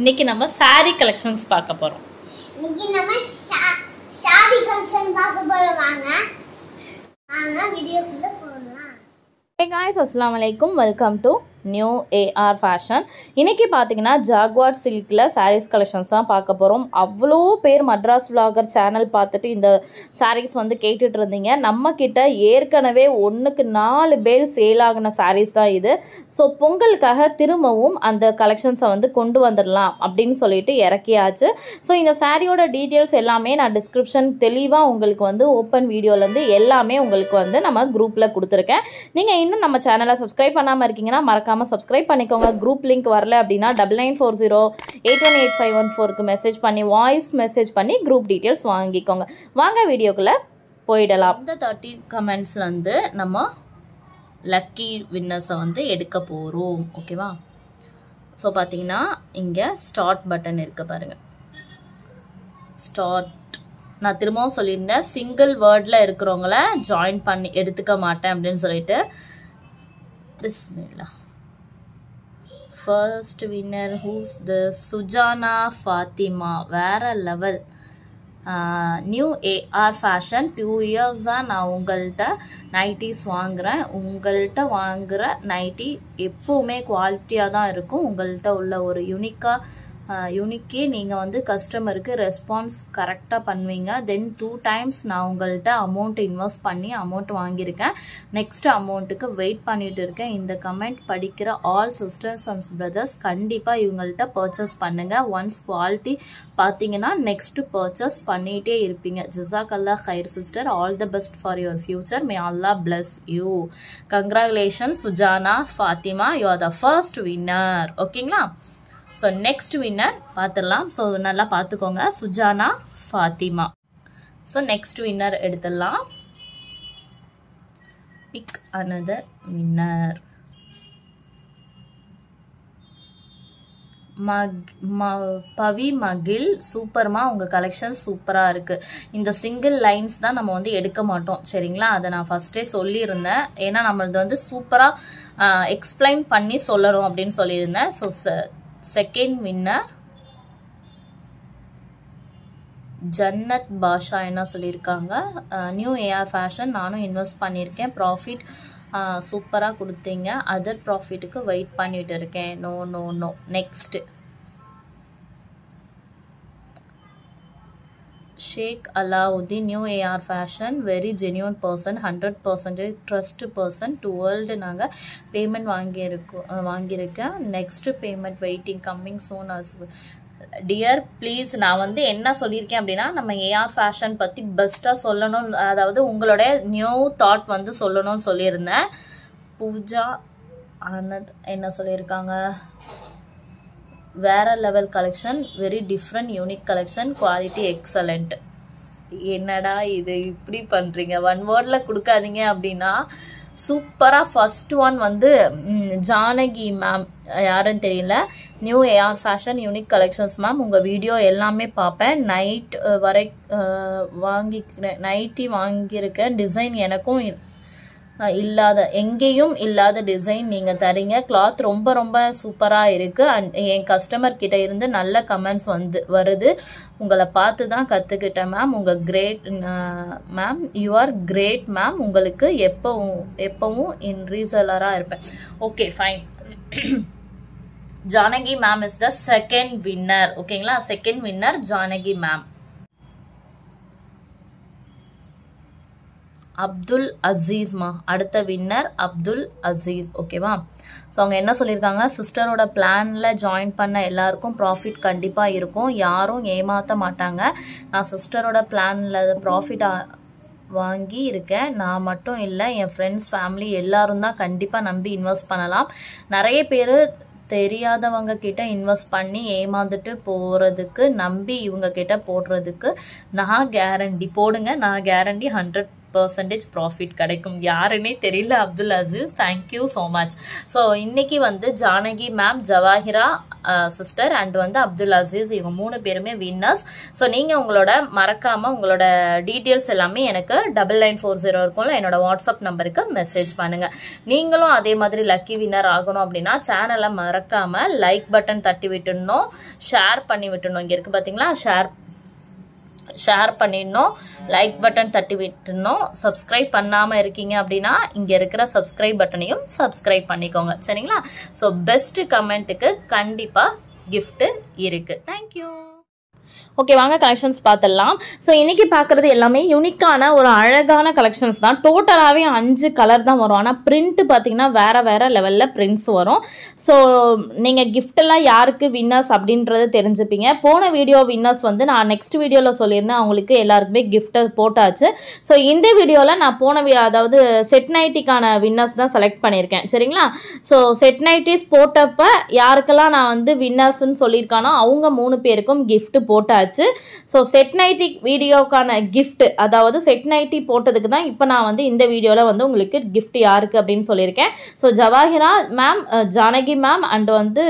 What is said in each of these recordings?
இன்னைக்கு நம்ம sorry collections பார்க்க போறோம் இன்னைக்கு நம்ம சாரி கலெக்ஷன் பார்க்க போறோம் வாங்க வாங்க வீடியோக்குள்ள போகலாம் ஹே காய்ஸ் அஸ்லாம் வலைக்கும் welcome to new AR fashion இன்றைக்கி பார்த்தீங்கன்னா ஜாக்வாட் சில்கில் சாரீஸ் கலெக்ஷன்ஸ் தான் பார்க்க போகிறோம் அவ்வளோ பேர் மட்ராஸ் விலாகர் சேனல் பார்த்துட்டு இந்த சாரீஸ் வந்து கேட்டுட்டு இருந்தீங்க நம்மக்கிட்ட ஏற்கனவே ஒன்றுக்கு நாலு பேர் சேல் ஆகின சாரீஸ் தான் இது ஸோ பொங்கலுக்காக திரும்பவும் அந்த கலெக்ஷன்ஸை வந்து கொண்டு வந்துடலாம் அப்படின்னு சொல்லிட்டு இறக்கியாச்சு ஸோ இந்த சாரியோட டீட்டெயில்ஸ் எல்லாமே நான் டிஸ்கிரிப்ஷன் தெளிவாக உங்களுக்கு வந்து ஓப்பன் வீடியோலேருந்து எல்லாமே உங்களுக்கு வந்து நம்ம குரூப்பில் கொடுத்துருக்கேன் நீங்கள் இன்னும் நம்ம சேனலை சப்ஸ்கிரைப் பண்ணாமல் இருக்கீங்கன்னா மறக்காம மறக்காமல் சப்ஸ்கிரைப் பண்ணிக்கோங்க குரூப் லிங்க் வரல அப்படின்னா double nine four zero eight one eight five one ஃபோருக்கு மெசேஜ் பண்ணி வாய்ஸ் மெசேஜ் பண்ணி குரூப் டீட்டெயில்ஸ் வாங்கிக்கோங்க வாங்க வீடியோக்குள்ளே போயிடலாம் இந்த தேர்ட்டின் கமெண்ட்ஸ்லேருந்து நம்ம லக்கி வின்னர்ஸை வந்து எடுக்க போகிறோம் ஓகேவா ஸோ பார்த்தீங்கன்னா இங்கே ஸ்டார்ட் பட்டன் இருக்க பாருங்கள் ஸ்டார்ட் நான் திரும்பவும் சொல்லியிருந்தேன் சிங்கிள் வேர்டில் இருக்கிறவங்கள ஜாயின் பண்ணி எடுத்துக்க மாட்டேன் அப்படின்னு சொல்லிட்டு பிஸ்மில்லா first winner who's the Sujana Fathima வேறு level new AR fashion two years தான் நான் உங்கள்கிட்ட நைட்டிஸ் வாங்குகிறேன் உங்கள்கிட்ட வாங்குகிற நைட்டி எப்போவுமே குவாலிட்டியாக தான் இருக்கும் உங்கள்கிட்ட உள்ள ஒரு யுனிக்காக யூனிக்கே நீங்கள் வந்து கஸ்டமருக்கு ரெஸ்பான்ஸ் கரெக்டாக பண்ணுவீங்க தென் டூ டைம்ஸ் நான் உங்கள்கிட்ட அமௌண்ட் இன்வெஸ்ட் பண்ணி அமௌண்ட் வாங்கியிருக்கேன் நெக்ஸ்ட் அமௌண்ட்டுக்கு வெயிட் பண்ணிட்டு இருக்கேன் இந்த கமெண்ட் படிக்கிற ஆல் சிஸ்டர்ஸ் அண்ட் பிரதர்ஸ் கண்டிப்பாக இவங்கள்ட்ட பர்ச்சேஸ் பண்ணுங்கள் ஒன்ஸ் குவாலிட்டி பார்த்தீங்கன்னா நெக்ஸ்ட் பர்ச்சேஸ் பண்ணிகிட்டே இருப்பீங்க ஜிசாக் அல்லா sister all the best for your future may Allah bless you congratulation Sujana Fathima you are the first winner ஓகேங்களா ஸோ நெக்ஸ்ட் வின்னர் பார்த்துடலாம் ஸோ நல்லா பார்த்துக்கோங்க Sujana Fathima so next winner எடுத்துடலாம் பிக் அனதர் வின்னர் ம பவி மகிழ் சூப்பர்மா உங்கள் கலெக்ஷன் சூப்பராக இருக்குது இந்த சிங்கிள் லைன்ஸ் தான் நம்ம வந்து எடுக்க மாட்டோம் சரிங்களா அதை நான் ஃபஸ்ட்டே சொல்லியிருந்தேன் ஏன்னா நம்மளது வந்து சூப்பராக எக்ஸ்பிளைன் பண்ணி சொல்லணும் அப்படின்னு சொல்லியிருந்தேன் so second winner Jannat Basha என்ன சொல்லியிருக்காங்க நியூ ஏஆர் ஃபேஷன் நானும் இன்வெஸ்ட் பண்ணியிருக்கேன் ப்ராஃபிட் சூப்பராக கொடுத்தீங்க அதர் ப்ராஃபிட்டுக்கு வெயிட் பண்ணிகிட்டு இருக்கேன் no no no next Sheikh Alauddin new AR fashion very genuine person hundred percentage trust person டுவெல்டு நாங்கள் பேமெண்ட் வாங்கியிருக்கோம் வாங்கியிருக்கேன் next payment waiting coming soon as dear please நான் வந்து என்ன சொல்லியிருக்கேன் அப்படின்னா நம்ம ஏஆர் ஃபேஷன் பற்றி பெஸ்ட்டாக சொல்லணும் அதாவது உங்களோட நியூ தாட் வந்து சொல்லணும்னு சொல்லியிருந்தேன் பூஜா அனந்த் என்ன சொல்லியிருக்காங்க வேற level collection very different unique collection quality excellent என்னடா இது இப்படி பண்ணுறீங்க ஒன் வேர்டில் கொடுக்காதீங்க அப்படின்னா சூப்பராக ஃபர்ஸ்ட் ஒன் வந்து ஜானகி மேம் யாருன்னு தெரியல new AR fashion unique collections ma'am உங்கள் வீடியோ எல்லாமே பார்ப்பேன் நைட் வரை வாங்கிக்கிறேன் நைட்டி வாங்கியிருக்கேன் டிசைன் எனக்கும் இல்லாத எங்கேயும் இல்லாத டிசைன் நீங்கள் தரீங்க கிளாத் ரொம்ப ரொம்ப சூப்பராக இருக்குது அண்ட் என் கஸ்டமர் கிட்ட இருந்து நல்ல கமெண்ட்ஸ் வந்து வருது உங்களை பார்த்து தான் கற்றுக்கிட்டேன் மேம் உங்கள் great ma'am you are great ma'am உங்களுக்கு எப்பவும் எப்பவும் என் ரீசலராக இருப்பேன் okay fine Janaki ma'am is the second winner ஓகேங்களா second winner Janaki ma'am Abdul அசீஸ்மா அடுத்த வின்னர் அப்துல் அசீஸ் ஓகேவா ஸோ அவங்க என்ன சொல்லியிருக்காங்க சிஸ்டரோட பிளானில் ஜாயின் பண்ண எல்லாருக்கும் ப்ராஃபிட் கண்டிப்பாக இருக்கும் யாரும் ஏமாற்ற மாட்டாங்க நான் சிஸ்டரோட பிளானில் ப்ராஃபிட் வாங்கி இருக்கேன் நான் மட்டும் இல்லை என் ஃப்ரெண்ட்ஸ் ஃபேமிலி எல்லாரும் தான் கண்டிப்பாக நம்பி இன்வெஸ்ட் பண்ணலாம் நிறைய பேர் தெரியாதவங்க கிட்ட இன்வெஸ்ட் பண்ணி ஏமாந்துட்டு போகிறதுக்கு நம்பி இவங்க கிட்ட போடுறதுக்கு நான் கேரண்டி போடுங்க நான் கேரண்டி ஹண்ட்ரட் பர்சன்டேஜ் ப்ராஃபிட் கிடைக்கும் யாருன்னே தெரியல Abdul Azeez thank you so much so இன்னைக்கு வந்து Janaki ma'am Jawahira sister and வந்து அப்துல் அசீஸ் இவங்க மூணு பேருமே வின்னர்ஸ் ஸோ நீங்கள் உங்களோட மறக்காமல் உங்களோட டீட்டெயில்ஸ் எல்லாமே எனக்கு டபுள் நைன் ஃபோர் ஜீரோ இருக்கும் என்னோட வாட்ஸ்அப் நம்பருக்கு மெசேஜ் பண்ணுங்கள் நீங்களும் அதே மாதிரி லக்கி வின்னர் ஆகணும் அப்படின்னா சேனலை மறக்காமல் லைக் பட்டன் தட்டி விட்டுடணும் ஷேர் பண்ணி விட்டுணும் இங்கே இருக்குது பார்த்தீங்களா ஷேர் ஷேர் பண்ணிடணும் லைக் பட்டன் தட்டி விட்டுணும் சப்ஸ்கிரைப் பண்ணாமல் இருக்கீங்க அப்படின்னா இங்கே இருக்கிற சப்ஸ்கிரைப் பட்டனையும் சப்ஸ்கிரைப் பண்ணிக்கோங்க சரிங்களா ஸோ பெஸ்ட்டு கமெண்ட்டுக்கு கண்டிப்பாக கிஃப்ட்டு இருக்குது தேங்க்யூ ஓகே வாங்க கலெக்ஷன்ஸ் பார்த்துடலாம் ஸோ இன்றைக்கி பார்க்குறது எல்லாமே யூனிக்கான ஒரு அழகான கலெக்ஷன்ஸ் தான் டோட்டலாகவே அஞ்சு கலர் தான் வரும் ஆனால் பிரிண்ட்டு பார்த்தீங்கன்னா வேறு வேறு லெவலில் பிரிண்ட்ஸ் வரும் ஸோ நீங்கள் கிஃப்டெல்லாம் யாருக்கு வின்னர்ஸ் அப்படின்றது தெரிஞ்சுப்பீங்க போன வீடியோ வின்னர்ஸ் வந்து நான் நெக்ஸ்ட் வீடியோவில் சொல்லியிருந்தேன் அவங்களுக்கு எல்லாருக்குமே கிஃப்ட்டை போட்டாச்சு ஸோ இந்த வீடியோவில் நான் போன அதாவது செட் நைட்டிக்கான வின்னர்ஸ் தான் செலக்ட் பண்ணியிருக்கேன் சரிங்களா ஸோ செட் நைட்டிஸ் போட்டப்போ யாருக்கெல்லாம் நான் வந்து வின்னர்ஸ்ன்னு சொல்லியிருக்கானோ அவங்க மூணு பேருக்கும் கிஃப்ட் போட்டாச்சு போட்டாச்சு ஸோ செட் நைட்டி வீடியோக்கான கிஃப்ட் அதாவது செட் நைட்டி போட்டதுக்கு தான் இப்போ நான் வந்து இந்த வீடியோவில் வந்து உங்களுக்கு கிஃப்ட் யாருக்கு அப்படின்னு சொல்லியிருக்கேன் so Jawahira ma'am Janaki ma'am and வந்து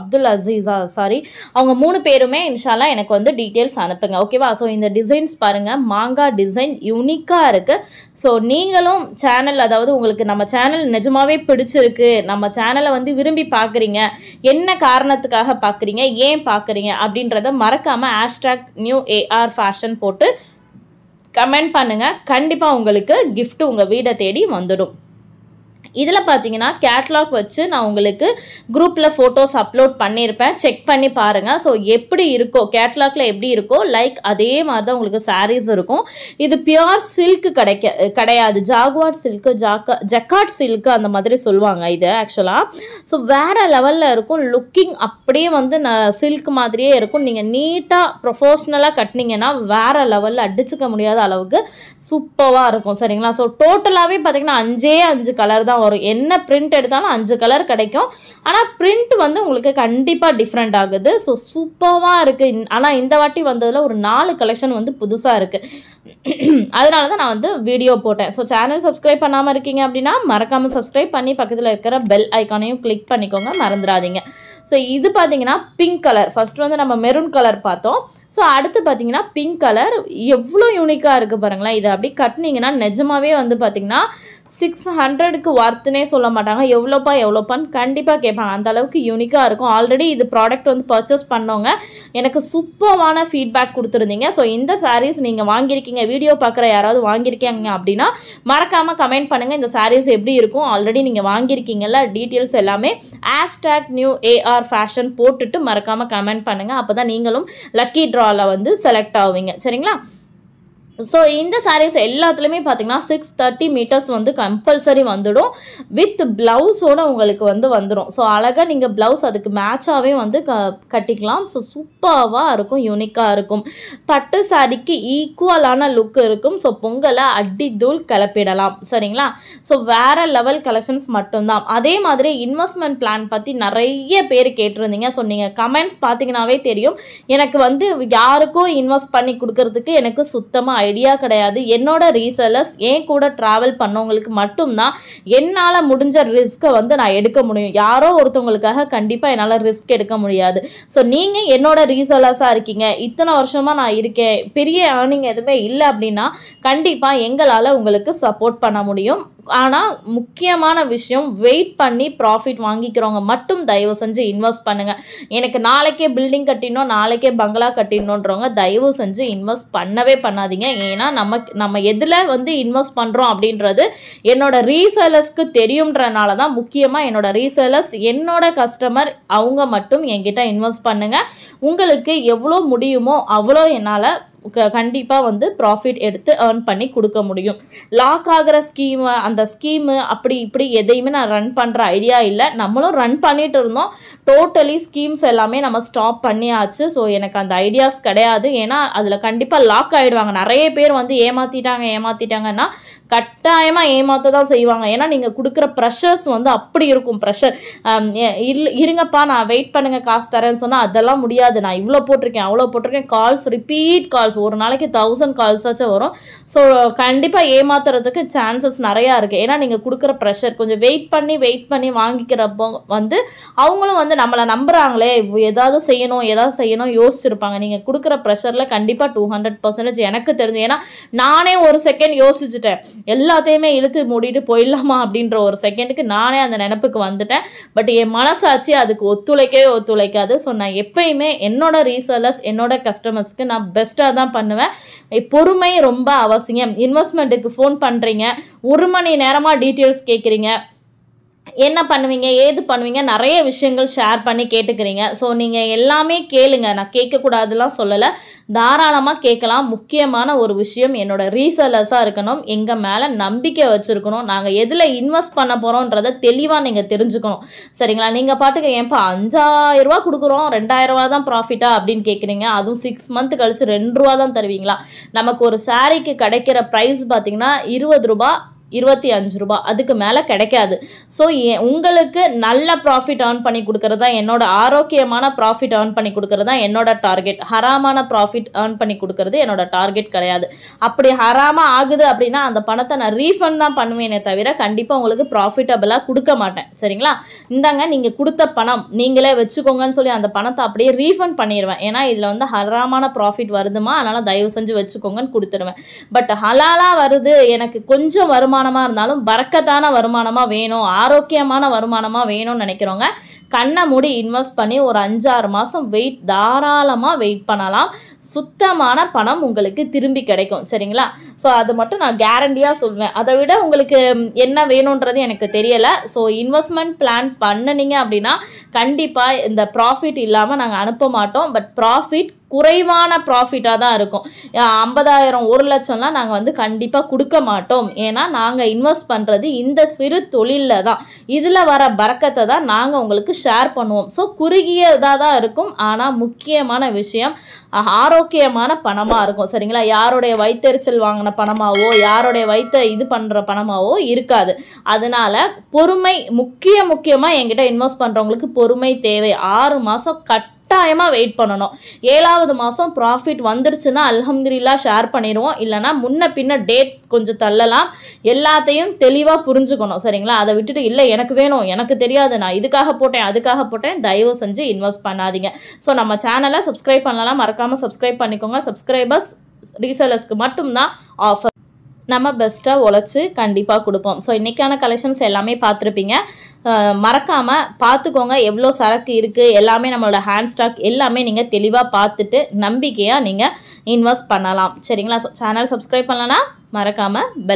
அப்துல் அசீஸா சாரி அவங்க மூணு பேருமே இன்ஷால்லா எனக்கு வந்து டீட்டெயில்ஸ் அனுப்புங்க ஓகேவா ஸோ இந்த டிசைன்ஸ் பாருங்கள் மாங்காய் டிசைன் யூனிக்காக இருக்குது ஸோ நீங்களும் சேனல் அதாவது உங்களுக்கு நம்ம சேனல் நிஜமாவே பிடிச்சிருக்கு நம்ம சேனலை வந்து விரும்பி பார்க்குறீங்க என்ன காரணத்துக்காக பார்க்குறீங்க ஏன் பார்க்குறீங்க அப்படின்றத மறக்காமல் ஆஷ்டாக் நியூ ஏஆர் ஃபேஷன் போட்டு கமெண்ட் பண்ணுங்கள் கண்டிப்பாக உங்களுக்கு கிஃப்ட்டு உங்கள் வீடை தேடி வந்துடும் இதில் பார்த்தீங்கன்னா கேட்லாக் வச்சு நான் உங்களுக்கு குரூப்பில் ஃபோட்டோஸ் அப்லோட் பண்ணியிருப்பேன் செக் பண்ணி பாருங்கள் ஸோ எப்படி இருக்கோ கேட்லாக்ல எப்படி இருக்கோ லைக் அதே மாதிரி தான் உங்களுக்கு சாரீஸ் இருக்கும் இது பியூர் சில்க் கிடைக்க கிடையாது ஜாகுவார்ட் சில்க்கு ஜாக்கா ஜக்காட் சில்க்கு அந்த மாதிரி சொல்லுவாங்க இது ஆக்சுவலாக ஸோ வேறு லெவலில் இருக்கும் லுக்கிங் அப்படியே வந்து நான் சில்க் மாதிரியே இருக்கும் நீங்கள் நீட்டாக ப்ரொஃபஷ்னலாக கட்டினீங்கன்னா வேறு லெவலில் அடிச்சுக்க முடியாத அளவுக்கு சூப்பராக இருக்கும் சரிங்களா ஸோ டோட்டலாகவே பார்த்தீங்கன்னா அஞ்சே அஞ்சு கலர் தான் தான் வரும் என்ன பிரிண்ட் எடுத்தாலும் அஞ்சு கலர் கிடைக்கும் ஆனால் பிரிண்ட் வந்து உங்களுக்கு கண்டிப்பாக டிஃப்ரெண்ட் ஆகுது ஸோ சூப்பராக இருக்குது ஆனால் இந்த வாட்டி வந்ததில் ஒரு நாலு கலெக்ஷன் வந்து புதுசாக இருக்குது அதனால தான் நான் வந்து வீடியோ போட்டேன் ஸோ சேனல் சப்ஸ்கிரைப் பண்ணாமல் இருக்கீங்க அப்படின்னா மறக்காமல் சப்ஸ்கிரைப் பண்ணி பக்கத்தில் இருக்கிற பெல் ஐக்கானையும் கிளிக் பண்ணிக்கோங்க மறந்துடாதீங்க ஸோ இது பார்த்தீங்கன்னா பிங்க் கலர் ஃபர்ஸ்ட் வந்து நம்ம மெரூன் கலர் பார்த்தோம் ஸோ அடுத்து பார்த்தீங்கன்னா பிங்க் கலர் எவ்வளோ யூனிக்காக இருக்குது பாருங்களேன் இதை அப்படி கட்டினீங்கன்னா நிஜமாவே வந்து பார்த்தீங்கன்னா சிக்ஸ் ஹண்ட்ரடுக்கு ஒர்த்துனே சொல்ல மாட்டாங்க எவ்வளோப்பா எவ்வளோப்பான்னு கண்டிப்பாக கேட்பாங்க அந்த அளவுக்கு யூனிக்காக இருக்கும் ஆல்ரெடி இது ப்ராடக்ட் வந்து பர்ச்சேஸ் பண்ணவங்க எனக்கு சூப்பமான ஃபீட்பேக் கொடுத்துருந்தீங்க ஸோ இந்த சாரீஸ் நீங்கள் வாங்கியிருக்கீங்க வீடியோ பார்க்குற யாராவது வாங்கியிருக்கீங்க அப்படின்னா மறக்காமல் கமெண்ட் பண்ணுங்கள் இந்த சாரீஸ் எப்படி இருக்கும் ஆல்ரெடி நீங்கள் வாங்கியிருக்கீங்கல்ல டீட்டெயில்ஸ் எல்லாமே ஆஸ்டாக் நியூ ஏஆர் ஃபேஷன் போட்டுட்டு மறக்காமல் கமெண்ட் பண்ணுங்கள் அப்போ தான் நீங்களும் லக்கி ட்ராவில் வந்து செலக்ட் ஆவீங்க சரிங்களா ஸோ இந்த சாரீஸ் எல்லாத்துலேயுமே பார்த்தீங்கன்னா சிக்ஸ் தேர்ட்டி மீட்டர்ஸ் வந்து கம்பல்சரி வந்துடும் வித் ப்ளவுஸோட உங்களுக்கு வந்து வந்துடும் ஸோ அழகாக நீங்கள் ப்ளவுஸ் அதுக்கு மேட்சாகவே வந்து க கட்டிக்கலாம் ஸோ சூப்பராக இருக்கும் யூனிக்காக இருக்கும் பட்டு சாரிக்கு ஈக்குவலான லுக் இருக்கும் ஸோ பொங்கலை அடி தூள் கிளப்பிடலாம் சரிங்களா ஸோ வேறு லெவல் கலெக்ஷன்ஸ் மட்டும்தான் அதே மாதிரி இன்வெஸ்ட்மெண்ட் பிளான் பற்றி நிறைய பேர் கேட்டிருந்தீங்க ஸோ நீங்கள் கமெண்ட்ஸ் பார்த்தீங்கன்னாவே தெரியும் எனக்கு வந்து யாருக்கும் இன்வெஸ்ட் பண்ணி கொடுக்கறதுக்கு எனக்கு சுத்தமாக ஐடியா கிடையாது என்னோட ரீசெலர்ஸ் ஏன் கூட ட்ராவல் பண்ணவங்களுக்கு மட்டும்தான் என்னால் முடிஞ்ச ரிஸ்க்கை வந்து நான் எடுக்க முடியும் யாரோ ஒருத்தவங்களுக்காக கண்டிப்பாக என்னால் ரிஸ்க் எடுக்க முடியாது ஸோ நீங்கள் என்னோட ரீசெலர்ஸாக இருக்கீங்க இத்தனை வருஷமாக நான் இருக்கேன் பெரிய ஏர்னிங் எதுவுமே இல்லை அப்படின்னா கண்டிப்பாக எங்களால் உங்களுக்கு சப்போர்ட் பண்ண முடியும் ஆனால் முக்கியமான விஷயம் வெயிட் பண்ணி ப்ராஃபிட் வாங்கிக்கிறவங்க மட்டும் தயவு செஞ்சு இன்வெஸ்ட் பண்ணுங்கள் எனக்கு நாளைக்கே பில்டிங் கட்டினோம் நாளைக்கே பங்களா கட்டிடணுன்றவங்க தயவு செஞ்சு இன்வெஸ்ட் பண்ணவே பண்ணாதீங்க ஏன்னா நம்ம நம்ம எதில் வந்து இன்வெஸ்ட் பண்ணுறோம் அப்படின்றது என்னோட ரீசேலர்ஸ்க்கு தெரியுன்றனால தான் முக்கியமாக என்னோட ரீசேலர்ஸ் என்னோட கஸ்டமர் அவங்க மட்டும் என்கிட்ட இன்வெஸ்ட் பண்ணுங்கள் உங்களுக்கு எவ்வளோ முடியுமோ அவ்வளோ என்னால் கண்டிப்பாக வந்து ப்ராஃபிட் எடுத்து ஏர்ன் பண்ணி கொடுக்க முடியும் லாக் ஆகிற ஸ்கீமு அந்த ஸ்கீமு அப்படி இப்படி எதையுமே நான் ரன் பண்ணுற ஐடியா இல்லை நம்மளும் ரன் பண்ணிகிட்டு இருந்தோம் டோட்டலி ஸ்கீம்ஸ் எல்லாமே நம்ம ஸ்டாப் பண்ணியாச்சு ஸோ எனக்கு அந்த ஐடியாஸ் கிடையாது ஏன்னா அதில் கண்டிப்பாக லாக் ஆகிடுவாங்க நிறைய பேர் வந்து ஏமாற்றிட்டாங்க ஏமாற்றிட்டாங்கன்னா கட்டாயமாக ஏமாற்ற தான் செய்வாங்க ஏன்னா நீங்கள் கொடுக்குற ப்ரெஷர்ஸ் வந்து அப்படி இருக்கும் ப்ரெஷர் இருங்கப்பா நான் வெயிட் பண்ணுங்கள் காசு தரேன்னு சொன்னால் அதெல்லாம் முடியாது நான் இவ்வளோ போட்டிருக்கேன் அவ்வளோ போட்டிருக்கேன் கால்ஸ் ரிப்பீட் கால்ஸ் ஒரு நாளைக்கு தௌசண்ட் கால்ஸாச்சும் வரும் ஸோ கண்டிப்பாக ஏமாத்துறதுக்கு சான்சஸ் நிறையா இருக்குது ஏன்னா நீங்கள் கொடுக்குற ப்ரெஷர் கொஞ்சம் வெயிட் பண்ணி வெயிட் பண்ணி வாங்கிக்கிறப்போ வந்து அவங்களும் வந்து நம்மளை நம்புகிறாங்களே ஏதாவது செய்யணும் ஏதாவது செய்யணும் யோசிச்சிருப்பாங்க நீங்கள் கொடுக்குற ப்ரெஷரில் கண்டிப்பாக டூ ஹண்ட்ரட் பர்சன்டேஜ் எனக்கு தெரிஞ்சு ஏன்னா நானே ஒரு செகண்ட் யோசிச்சுட்டேன் எல்லாத்தையுமே இழுத்து மூடிட்டு போயிடலாமா அப்படின்ற ஒரு செகண்டுக்கு நானே அந்த நினப்புக்கு வந்துட்டேன் பட் என் மனசாட்சி அதுக்கு ஒத்துழைக்கவே ஒத்துழைக்காது ஸோ நான் எப்பயுமே என்னோட ரீசேலர்ஸ் என்னோட கஸ்டமர்ஸ்க்கு நான் பெஸ்ட்டாக தான் பண்ணுவேன் பொறுமை ரொம்ப அவசியம் இன்வெஸ்ட்மெண்ட்டுக்கு ஃபோன் பண்ணுறீங்க ஒரு மணி நேரமாக டீட்டெயில்ஸ் கேட்குறீங்க என்ன பண்ணுவீங்க ஏது பண்ணுவீங்க நிறைய விஷயங்கள் ஷேர் பண்ணி கேட்டுக்கிறீங்க ஸோ நீங்கள் எல்லாமே கேளுங்க நான் கேட்கக்கூடாதுலாம் சொல்லலை தாராளமாக கேட்கலாம் முக்கியமான ஒரு விஷயம் என்னோட ரீசேலர்ஸாக இருக்கணும் எங்கள் மேலே நம்பிக்கை வச்சுருக்கணும் நாங்கள் எதில் இன்வெஸ்ட் பண்ண போகிறோன்றதை தெளிவாக நீங்கள் தெரிஞ்சுக்கணும் சரிங்களா நீங்கள் பாட்டுக்கு ஏன்ப்பா அஞ்சாயிரரூவா கொடுக்குறோம் ரெண்டாயிரரூவா தான் ப்ராஃபிட்டா அப்படின்னு கேட்குறீங்க அதுவும் சிக்ஸ் மந்த் கழித்து ரெண்டு ரூபா தான் தருவீங்களா நமக்கு ஒரு சாரீக்கு கிடைக்கிற ப்ரைஸ் பார்த்தீங்கன்னா இருபது ரூபா இருபத்தி அஞ்சு ரூபா அதுக்கு மேலே கிடைக்காது ஸோ உங்களுக்கு நல்ல ப்ராஃபிட் ஏர்ன் பண்ணி தான் என்னோட ஆரோக்கியமான ப்ராஃபிட் ஏர்ன் பண்ணி தான் என்னோட டார்கெட் ஹராமான ப்ராஃபிட் ஏர்ன் பண்ணி கொடுக்கறது என்னோட டார்கெட் கிடையாது அப்படி ஹராமாக ஆகுது அப்படின்னா அந்த பணத்தை நான் ரீஃபண்ட் தான் பண்ணுவேனே தவிர கண்டிப்பாக உங்களுக்கு ப்ராஃபிட்டபிளாக கொடுக்க மாட்டேன் சரிங்களா இந்தாங்க நீங்கள் கொடுத்த பணம் நீங்களே வச்சுக்கோங்கன்னு சொல்லி அந்த பணத்தை அப்படியே ரீஃபண்ட் பண்ணிடுவேன் ஏன்னா இதில் வந்து ஹராமான ப்ராஃபிட் வருதுமா அதனால் தயவு செஞ்சு வச்சுக்கோங்கன்னு கொடுத்துருவேன் பட் ஹலாலாக வருது எனக்கு கொஞ்சம் வருமானம் வருமானமாக இருந்தாலும் பறக்கத்தான வருமானமாக வேணும் ஆரோக்கியமான வருமானமாக வேணும்னு நினைக்கிறவங்க கண்ணை மூடி இன்வெஸ்ட் பண்ணி ஒரு அஞ்சாறு மாதம் வெயிட் தாராளமாக வெயிட் பண்ணலாம் சுத்தமான பணம் உங்களுக்கு திரும்பி கிடைக்கும் சரிங்களா ஸோ அது மட்டும் நான் கேரண்டியாக சொல்வேன் அதை விட உங்களுக்கு என்ன வேணுன்றது எனக்கு தெரியலை ஸோ இன்வெஸ்ட்மெண்ட் பிளான் பண்ணினீங்க அப்படின்னா கண்டிப்பாக இந்த ப்ராஃபிட் இல்லாமல் நாங்கள் அனுப்ப மாட்டோம் பட் ப்ராஃபிட் குறைவான ப்ராஃபிட்டாக தான் இருக்கும் ஐம்பதாயிரம் ஒரு லட்சம்லாம் நாங்கள் வந்து கண்டிப்பாக கொடுக்க மாட்டோம் ஏன்னா நாங்கள் இன்வெஸ்ட் பண்ணுறது இந்த சிறு தொழிலில் தான் இதில் வர பறக்கத்தை தான் நாங்கள் உங்களுக்கு ஷேர் பண்ணுவோம் ஸோ குறுகியதாக தான் இருக்கும் ஆனால் முக்கியமான விஷயம் ஆரோக்கியமான பணமாக இருக்கும் சரிங்களா யாருடைய வைத்தறிச்சல் வாங்கின பணமாகவோ யாருடைய வைத்த இது பண்ணுற பணமாகவோ இருக்காது அதனால் பொறுமை முக்கிய முக்கியமாக என்கிட்ட இன்வெஸ்ட் பண்ணுறவங்களுக்கு பொறுமை தேவை ஆறு மாதம் கட் கட்டாயமாக வெயிட் பண்ணணும் ஏழாவது மாதம் ப்ராஃபிட் வந்துருச்சுன்னா அலமதுல்லா ஷேர் பண்ணிடுவோம் இல்லைனா முன்ன பின்ன டேட் கொஞ்சம் தள்ளலாம் எல்லாத்தையும் தெளிவாக புரிஞ்சுக்கணும் சரிங்களா அதை விட்டுட்டு இல்லை எனக்கு வேணும் எனக்கு தெரியாது நான் இதுக்காக போட்டேன் அதுக்காக போட்டேன் தயவு செஞ்சு இன்வெஸ்ட் பண்ணாதீங்க ஸோ நம்ம சேனலை சப்ஸ்கிரைப் பண்ணலாம் மறக்காமல் சப்ஸ்கிரைப் பண்ணிக்கோங்க சப்ஸ்கிரைபர்ஸ் ரீசேலர்ஸ்க்கு மட்டும்தான் ஆஃபர் நம்ம பெஸ்ட்டாக உழைச்சி கண்டிப்பாக கொடுப்போம் ஸோ இன்றைக்கான கலெக்ஷன்ஸ் எல்லாமே பார்த்துருப்பீங்க மறக்காமல் பார்த்துக்கோங்க எவ்வளோ சரக்கு இருக்குது எல்லாமே நம்மளோட ஹேண்ட் ஸ்டாக் எல்லாமே நீங்கள் தெளிவாக பார்த்துட்டு நம்பிக்கையாக நீங்கள் இன்வெஸ்ட் பண்ணலாம் சரிங்களா சேனல் சப்ஸ்கிரைப் பண்ணலன்னா மறக்காமல் பெல்